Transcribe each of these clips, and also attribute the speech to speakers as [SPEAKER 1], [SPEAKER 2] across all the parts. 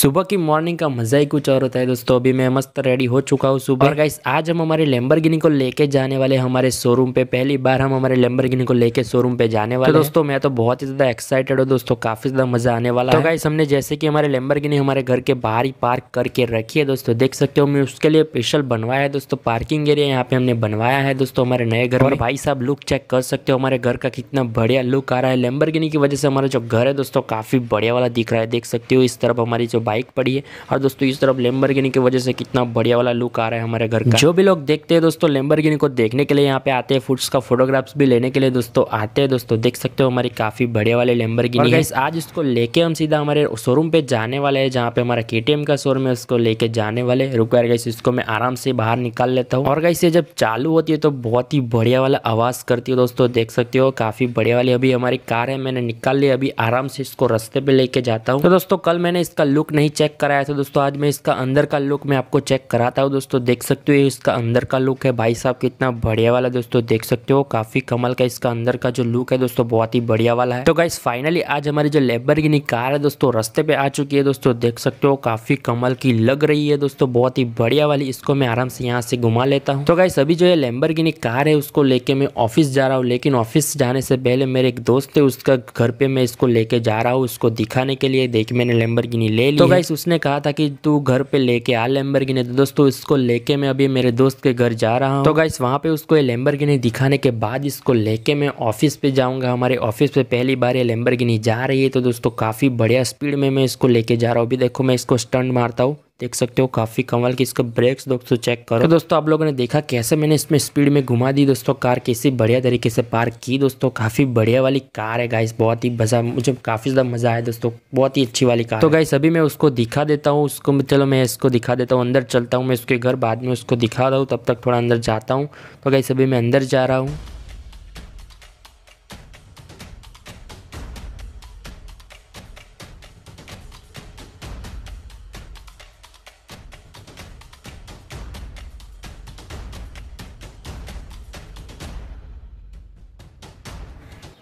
[SPEAKER 1] सुबह की मॉर्निंग का मज़ा ही कुछ और होता है दोस्तों अभी मैं मस्त रेडी हो चुका हूँ सुबह गाइस आज हम हमारे लेम्बरगिनी को लेके जाने वाले हमारे शोरूम पे पहली बार हम हमारे लेम्बरगिनी को लेके शोरूम पे जाने तो वाले तो दोस्तों मैं तो बहुत ही ज़्यादा एक्साइटेड हूँ दोस्तों काफ़ी ज़्यादा मज़ा आने वाला तो गाइस हमने जैसे की हमारे लेम्बरगिनी हमारे घर के बाहर ही पार्क करके रखी है दोस्तों देख सकते हो मैं उसके लिए स्पेशल बनवाया है दोस्तों पार्किंग एरिया यहाँ पे हमने बनवाया है दोस्तों हमारे नए घर और भाई साहब लुक चेक कर सकते हो हमारे घर का कितना बढ़िया लुक आ रहा है लेम्बरगिनी की वजह से हमारा जो घर है दोस्तों काफ़ी बढ़िया वाला दिख रहा है देख सकते हो इस तरफ हमारी जो बाइक पड़ी है और दोस्तों इस तरफ लेम्बरगिनी की वजह से कितना बढ़िया वाला लुक आ रहा है हमारे घर का जो भी लोग देखते हैं दोस्तों लेम्बरगिनी को देखने के लिए यहाँ पे आते हैं फूड्स का फोटोग्राफ्स भी लेने के लिए दोस्तों आते हैं दोस्तों देख सकते हो हमारी काफ़ी बढ़िया वाले लेम्बरगिनी है आज इसको लेके हम सीधा हमारे शोरूम पे जाने वाले हैं जहाँ पे हमारा के का शोरूम है उसको लेके जाने वाले रुक गए गई इसको मैं आराम से बाहर निकाल लेता हूँ और गई से जब चालू होती है तो बहुत ही बढ़िया वाला आवाज़ करती है दोस्तों देख सकते हो काफ़ी बढ़िया वाली अभी हमारी कार है मैंने निकाल ली अभी आराम से इसको रस्ते पे लेके जाता हूँ तो दोस्तों कल मैंने इसका लुक नहीं चेक कराया था दोस्तों आज मैं इसका अंदर का लुक मैं आपको चेक कराता हूँ दोस्तों देख सकते हो इसका अंदर का लुक है भाई साहब कितना बढ़िया वाला दोस्तों देख सकते हो काफ़ी कमल का इसका अंदर का जो लुक है दोस्तों बहुत ही बढ़िया वाला है तो गाइस फाइनली आज हमारी जो लेबर कार है दोस्तों रस्ते पे आ चुकी है दोस्तों देख सकते हो काफ़ी कमल की लग रही है दोस्तों बहुत ही बढ़िया वाली इसको मैं आराम से यहाँ से घुमा लेता हूँ तो गाइस अभी जो है लेम्बर कार है उसको लेके मैं ऑफिस जा रहा हूँ लेकिन ऑफिस जाने से पहले मेरे एक दोस्त है उसका घर पे मैं इसको लेके जा रहा हूँ उसको दिखाने के लिए देख मैंने लेम्बर ले ली गाइस तो उसने कहा था कि तू घर पे लेके आ लेम्बर तो दोस्तों इसको लेके मैं अभी मेरे दोस्त के घर जा रहा हूँ तो गाइस वहाँ पे उसको लेम्बर गिनी दिखाने के बाद इसको लेके मैं ऑफिस पे जाऊँगा हमारे ऑफिस पे पहली बार ये गिनी जा रही है तो दोस्तों काफ़ी बढ़िया स्पीड में मैं इसको लेके जा रहा हूँ अभी देखो मैं इसको स्टंट मारता हूँ देख सकते हो काफ़ी कमाल की इसका ब्रेक्स दोस्तों चेक करो तो दोस्तों आप लोगों ने देखा कैसे मैंने इसमें स्पीड में घुमा दी दोस्तों कार कैसी बढ़िया तरीके से पार्क की दोस्तों काफ़ी बढ़िया वाली कार है गाइस बहुत ही मज़ा मुझे काफ़ी ज़्यादा मज़ा आया दोस्तों बहुत ही अच्छी वाली कार तो गाइस अभी मैं उसको दिखा देता हूँ उसको चलो मैं इसको दिखा देता हूँ अंदर चलता हूँ मैं उसके घर बाद में उसको दिखा रहा हूँ तब तक थोड़ा अंदर जाता हूँ तो गाइस अभी मैं अंदर जा रहा हूँ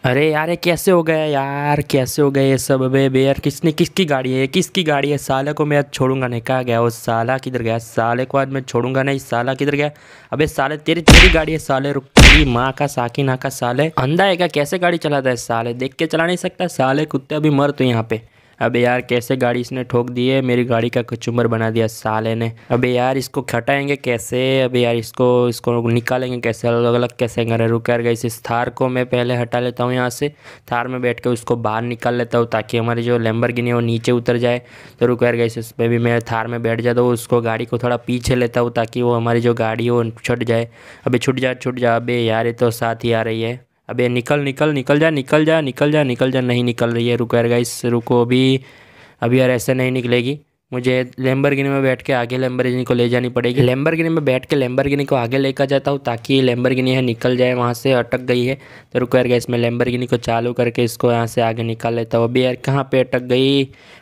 [SPEAKER 1] अरे यार ये कैसे हो गया यार कैसे हो गया ये सब अबे बे यार किसने किसकी गाड़ी है किसकी गाड़ी है साले को मैं आज छोड़ूंगा नहीं कहा गया वो साला किधर गया साले को आज मैं छोड़ूंगा नहीं साला किधर गया अबे साले तेरी तेरी गाड़ी है साले रुक तेरी माँ का साकी ना का साले अंधा है क्या कैसे गाड़ी चलाता है साले देख के चला नहीं सकता साले कुत्ते अभी मर तो यहाँ पे अबे यार कैसे गाड़ी इसने ठोक दी है मेरी गाड़ी का कचुम्बर बना दिया साले ने अबे यार इसको खटाएंगे कैसे अबे यार इसको इसको निकालेंगे कैसे अलग अलग कैसे करें रुक यार गई इस थार को मैं पहले हटा लेता हूँ यहाँ से थार में बैठ के उसको बाहर निकाल लेता हूँ ताकि हमारी जो लेम्बर है वो नीचे उतर जाए तो रुक यार गई इस पर भी मैं थार में बैठ जाता हूँ उसको गाड़ी को थोड़ा पीछे लेता हूँ ताकि वो हमारी जो गाड़ी है वो छुट जाए अभी छुट जा छुट जा अभी यार ये तो साथ ही आ रही है अबे निकल निकल निकल जा निकल जा निकल जा निकल जा नहीं निकल रही है रुको यार गाइस रुको अभी अभी यार ऐसे नहीं निकलेगी मुझे लैम्बरगिनी में बैठ के आगे लैम्बरगिनी को ले जानी पड़ेगी लैम्बरगिनी में बैठ के लैम्बरगिनी को आगे लेकर जाता हूँ ताकि गिनी है निकल जाए वहाँ से अटक गई है तो रुको यार गैस मैं लैम्बरगिनी को चालू करके इसको यहाँ से आगे निकाल लेता हूँ अभी यार कहाँ पर अटक गई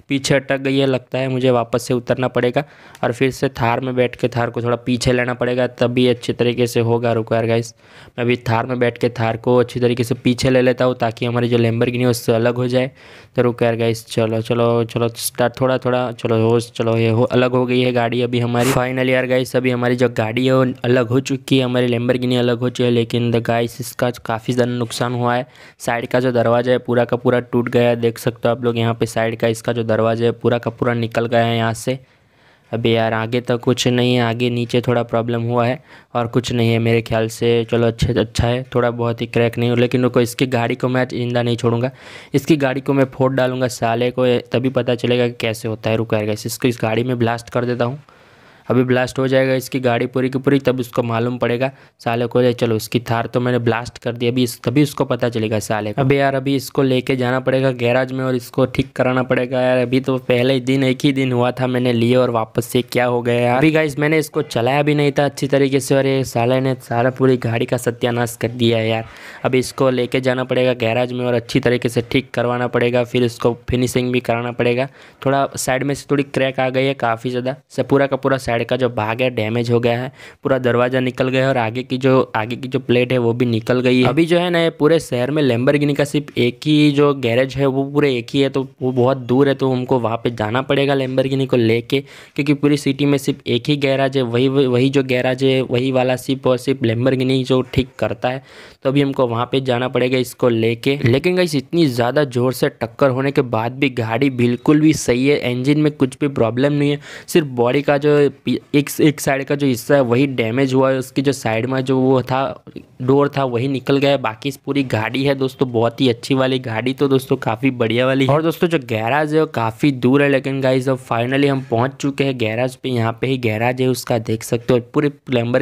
[SPEAKER 1] पीछे अटक गई है लगता है मुझे वापस से उतरना पड़ेगा और फिर से थार में बैठ के थार को थोड़ा पीछे लेना पड़ेगा तभी अच्छे तरीके से होगा रुको यार मैं अभी थार में बैठ के थार को अच्छी तरीके से पीछे ले लेता हूँ ताकि हमारी जो लैम्बरगिनी है उससे अलग हो जाए तो रुको यार चलो चलो चलो स्टार्ट थोड़ा थोड़ा चलो हो दोस्त चलो ये हो अलग हो गई है गाड़ी अभी हमारी फाइनल यार गाइस अभी हमारी जो गाड़ी है वो अलग हो चुकी है हमारी गिनी अलग हो चुकी है लेकिन द गाइस इसका काफ़ी ज़्यादा नुकसान हुआ है साइड का जो दरवाज़ा है पूरा का पूरा टूट गया है देख सकते हो आप लोग यहाँ पे साइड का इसका जो दरवाज़ा है पूरा का पूरा निकल गया है यहाँ से अभी यार आगे तो कुछ नहीं है आगे नीचे थोड़ा प्रॉब्लम हुआ है और कुछ नहीं है मेरे ख्याल से चलो अच्छे अच्छा है थोड़ा बहुत ही क्रैक नहीं हो लेकिन रुको इसकी गाड़ी को मैं जिंदा नहीं छोड़ूंगा इसकी गाड़ी को मैं फोड़ डालूंगा साले को तभी पता चलेगा कि कैसे होता है रुका है इसको इस गाड़ी में ब्लास्ट कर देता हूँ अभी ब्लास्ट हो जाएगा इसकी गाड़ी पूरी की पूरी तब उसको मालूम पड़ेगा साले को चलो उसकी थार तो मैंने ब्लास्ट कर दी अभी तभी उसको पता चलेगा साले अभी यार अभी इसको लेके जाना पड़ेगा गैराज में और इसको ठीक कराना पड़ेगा यार अभी तो पहले दिन एक ही दिन हुआ था मैंने लिए और वापस से क्या हो गया यार अभी गाइज मैंने इसको चलाया भी नहीं था अच्छी तरीके से और ये साले ने सारा पूरी गाड़ी का सत्यानाश कर दिया है यार अभी इसको लेके जाना पड़ेगा गैराज में और अच्छी तरीके से ठीक करवाना पड़ेगा फिर इसको फिनिशिंग भी कराना पड़ेगा थोड़ा साइड में से थोड़ी क्रैक आ गई है काफ़ी ज़्यादा पूरा का पूरा साइड का जो भाग है डैमेज हो गया है पूरा दरवाज़ा निकल गया है और आगे की जो आगे की जो प्लेट है वो भी निकल गई है अभी जो है ना पूरे शहर में लेम्बर का सिर्फ एक ही जो गैरेज है वो पूरे एक ही है तो वो बहुत दूर है तो हमको वहाँ पर जाना पड़ेगा लेम्बर को लेके क्योंकि पूरी सिटी में सिर्फ एक ही गैराज है वही वही जो गैराज है वही वाला सिर्फ और सिर्फ लेम्बर जो ठीक करता है तो अभी हमको वहाँ पर जाना पड़ेगा इसको लेके लेकिन गई इतनी ज़्यादा ज़ोर से टक्कर होने के बाद भी गाड़ी बिल्कुल भी सही है इंजन में कुछ भी प्रॉब्लम नहीं है सिर्फ बॉडी का जो एक एक साइड का जो हिस्सा है वही डैमेज हुआ है उसकी जो साइड में जो वो था डोर था वही निकल गया है बाकी पूरी गाड़ी है दोस्तों बहुत ही अच्छी वाली गाड़ी तो दोस्तों काफ़ी बढ़िया वाली है और दोस्तों जो गैराज है वो काफ़ी दूर है लेकिन गाइज अब फाइनली हम पहुंच चुके हैं गैराज पे यहाँ पे ही गैराज है उसका देख सकते हो पूरे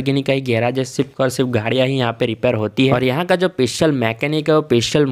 [SPEAKER 1] गिनी का ही गैराज है सिर्फ और सिर्फ गाड़ियाँ ही यहाँ पे रिपेयर होती है और यहाँ का जो स्पेशल मैकेनिक है वो स्पेशल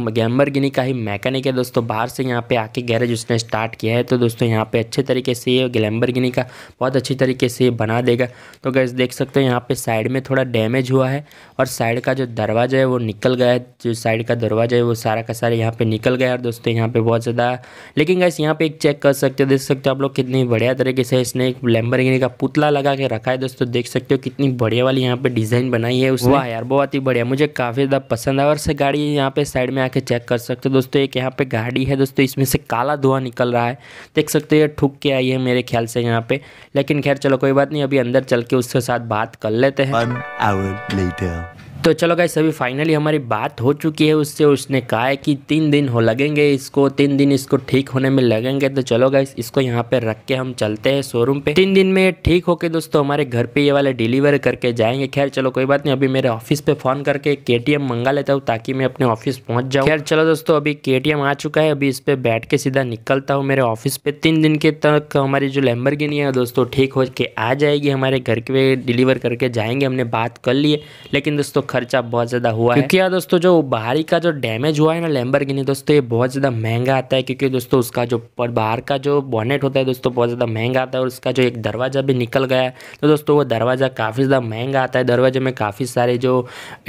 [SPEAKER 1] गिनी का ही मैकेनिक है दोस्तों बाहर से यहाँ पे आके गैरेज उसने स्टार्ट किया है तो दोस्तों यहाँ पे अच्छे तरीके से ये गिनी का बहुत अच्छी तरीके से ये बना देगा तो गैस देख सकते हैं यहाँ पे साइड में थोड़ा डैमेज हुआ है और साइड का जो दरवाज़ा है वो निकल गया है जो साइड का दरवाज़ा है वो सारा का सारा यहाँ पे निकल गया और दोस्तों यहाँ पे बहुत ज़्यादा लेकिन गैस यहाँ पे एक चेक कर सकते हो देख सकते हो आप लोग कितनी बढ़िया तरीके से इसने एक लैम्बरगिनी का पुतला लगा के रखा है दोस्तों देख सकते हो कितनी बढ़िया वाली यहाँ पे डिज़ाइन बनाई है उसका यार बहुत ही बढ़िया मुझे काफ़ी ज़्यादा पसंद है और से गाड़ी यहाँ पे साइड में आके चेक कर सकते हो दोस्तों एक यहाँ पे गाड़ी है दोस्तों इसमें से काला धुआं निकल रहा है देख सकते हो ठुक के आई है मेरे ख्याल से यहाँ पे लेकिन खैर चलो कोई कोई बात नहीं अभी अंदर चल के उसके साथ बात कर लेते हैं तो चलो गाइस अभी फाइनली हमारी बात हो चुकी है उससे उसने कहा है कि तीन दिन हो लगेंगे इसको तीन दिन इसको ठीक होने में लगेंगे तो चलो गाइस इसको यहाँ पे रख के हम चलते हैं शोरूम पे तीन दिन में ठीक होके दोस्तों हमारे घर पे ये वाले डिलीवर करके जाएंगे खैर चलो कोई बात नहीं अभी मेरे ऑफिस पे फ़ोन करके के मंगा लेता हूँ ताकि मैं अपने ऑफिस पहुँच जाऊँ खैर चलो दोस्तों अभी के आ चुका है अभी इस पर बैठ के सीधा निकलता हूँ मेरे ऑफिस पे तीन दिन के तक हमारी जो लेम्बर है दोस्तों ठीक हो के आ जाएगी हमारे घर के डिलीवर करके जाएंगे हमने बात कर ली है लेकिन दोस्तों खर्चा बहुत ज़्यादा हुआ है क्योंकि यार दोस्तों जो बाहरी का जो डैमेज हुआ है ना लैम्बर दोस्तों ये बहुत ज़्यादा महंगा आता है क्योंकि दोस्तों उसका जो बाहर का जो बॉनेट होता है दोस्तों बहुत ज़्यादा महंगा आता है और उसका जो एक दरवाज़ा भी निकल गया है तो दोस्तों वो दरवाज़ा काफ़ी ज़्यादा महंगा आता है दरवाजे में काफ़ी सारे जो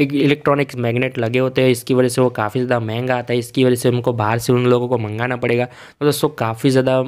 [SPEAKER 1] एक इलेक्ट्रॉनिक्स मैगनेट लगे होते हैं इसकी वजह से वो काफ़ी ज़्यादा महंगा आता है इसकी वजह से हमको बाहर से उन लोगों को मंगाना पड़ेगा तो दोस्तों काफ़ी ज़्यादा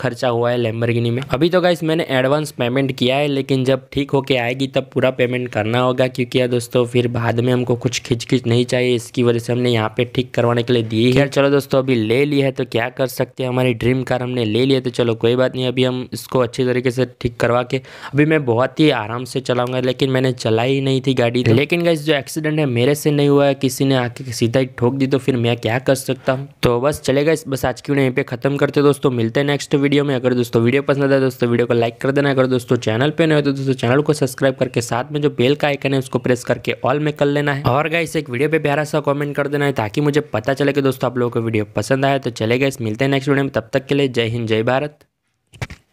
[SPEAKER 1] खर्चा हुआ है लैम्बर में अभी तो गाइस मैंने एडवांस पेमेंट किया है लेकिन जब ठीक होके आएगी तब पूरा पेमेंट करना होगा क्योंकि दोस्तों फिर फिर बाद में हमको कुछ खिंच खिंच नहीं चाहिए इसकी वजह से हमने यहाँ पे ठीक करवाने के लिए दी है चलो दोस्तों अभी ले ली है तो क्या कर सकते हैं हमारी ड्रीम कार हमने ले लिया तो चलो कोई बात नहीं अभी हम इसको अच्छे तरीके से ठीक करवा के अभी मैं बहुत ही आराम से चलाऊंगा लेकिन मैंने चलाई ही नहीं थी गाड़ी तो। लेकिन गाइस जो एक्सीडेंट है मेरे से नहीं हुआ है किसी ने आके सीधा ही ठोक दी तो फिर मैं क्या कर सकता हूँ तो बस चलेगा इस बस आज की वीडियो यहीं पे खत्म करते दोस्तों मिलते हैं नेक्स्ट वीडियो में अगर दोस्तों वीडियो पसंद आए दोस्तों वीडियो को लाइक कर देना अगर दोस्तों चैनल पे नहीं हो तो दोस्तों चैनल को सब्सक्राइब करके साथ में जो बेल का आइकन है उसको प्रेस करके ऑल ऑल में कर लेना है और गाइस एक वीडियो पे प्यारा सा कमेंट कर देना है ताकि मुझे पता चले कि दोस्तों आप लोगों को वीडियो पसंद आया तो चले गए मिलते हैं नेक्स्ट वीडियो में तब तक के लिए जय हिंद जय भारत